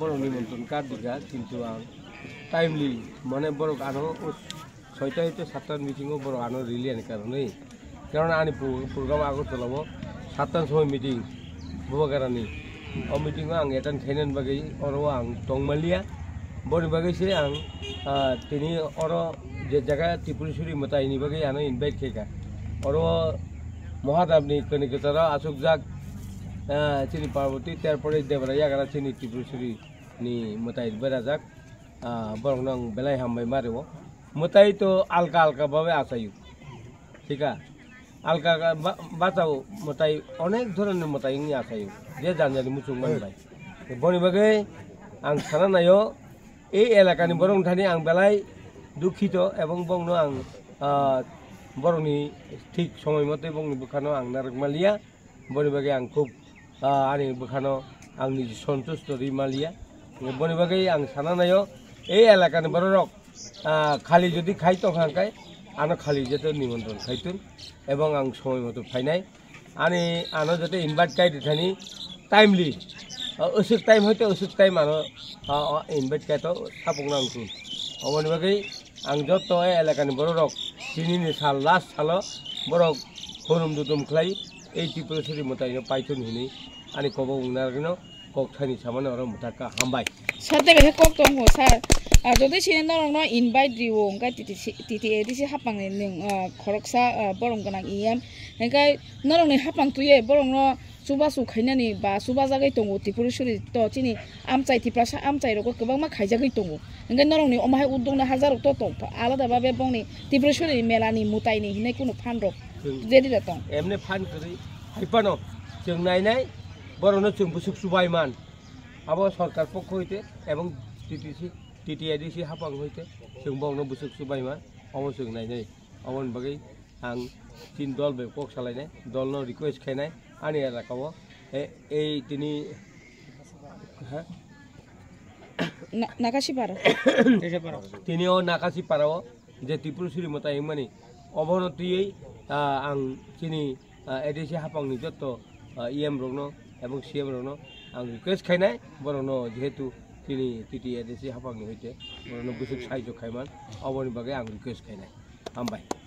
বড় নিমন্ত্রণ কার দিঘা কিন্তু টাইমলি মানে বড় আনো ছয়টা হইতে সাতটার মিটিংও বড় আনো রিলি আনি কারণে কারণ আনি প্রোগ্রাম আগর চলাব সাতটার সময় মিটিং ভুব কারণে ও মিটিংও আং এটান খেনেন বাকি অরও আং টংমালিয়া বড় বাগেছে আং তিনি অর যে জায়গা ত্রিপুরেশ্বরী মতাইনি বাকি আনো ইনভাইট খেকা অর মহাদাবনি কনিকতারা আসুক যাক হ্যাঁ, চিনি পার্বতী তারপরে দেবরা ইয়াগারা চিনি নি মতাই বেড়া যাক বরং নং বেলাই হামবাই মারেব তো আলকা আলকাভাবে আসাই ঠিক আছে আলকা বাঁচাও মতাই অনেক ধরনের মোতাই আসাই যে জানজালি মুসুক মানবাই হ্যাঁ। ভাই বনিবাগে আং সানা নাইও এই এলাকানি বরং ধানি আং বেলায় দুঃখিত এবং বং আং বরংনি ঠিক সময় মতো বংনি বোখানো আং নারকমালিয়া বনিবাগে আং খুব আর बोखानो আপনি সন্তুষ্ট রিমালিয়া बनि बागै आं এই এলাকার বড় খালি যদি খাই খাই আনো খালি যেতে নিমন্ত্রণ খাইতুন এবং আমি সময় মতো ফাইনাই আনি আনো যাতে ইনভাইট কাই দিথানি টাইমলি অসুখ টাইম হইতে অসুখ টাইম আনো ইনভাইট কাইতো থাকুন আংসুন অমনি বাকি আং যত এলাকার বড় রক চিনি সাল লাস্ট সালো বড় হরুম দুদম খাই ए टिपल सोरी मताइनो पाइथन हिने अनि कबो उनारनो कक्थानि सामान अर मुताका हामबाय साथे बेहे कक दङ सार जदि सिने नरं न इनभाइट रिवो ओंका टिटि टिटि एदिसि हापांने नों खरकसा बरं गोनां इयाम ओंका नरं ने हापां तुये बरं न सुबा सुखायनानि बा सुबा जागाय दङ टिपुरेश्वरी त चिनि आमचाय टिप्रासा आमचाय रग गोबां मा खायजागाय दङ ओंखाय नरंनि अमाहाय उदंनो हाजार त दं आलादा बा बे बंनि टिपुरेश्वरी मेलानि मुतायनि हिनाय कुनु फानरक જેડી લેતો એમને ફાન કરી હાઈપાનો ચંગ નાઈ નાઈ બરોનો ચંગ સુખ સુબાઈમાન આવો સરકાર પક્ષ હોઈતે એવં ટીટીસી টিটিআইডিসি হাফাং হইতে जों बावनो बुसुक सुबायमा अमन जों नायनाय अमन बागै आं তিন দল ব্যাপক চালাইনাय দলনো রিকোয়েস্ট খাইনাय আনি এলাকাও এই তিনি নাকাশি পাড়া তিনিও নাকাশি পাড়াও যে ত্রিপুর শ্রীমতা ইমানি অবনতিयै आं दिनै एडिसि हाफांनि जत' इएम रग्न এবং সিএম রগ্ন आं रिकुवेस्ट खायनाय बर'नो जिहेतु दिनै टिटि एडिसि हाफांनि हयते बर'नो गुसुक साहाय्य' खायमान अबनि बागै आं रिकुवेस्ट खायनाय हामबाय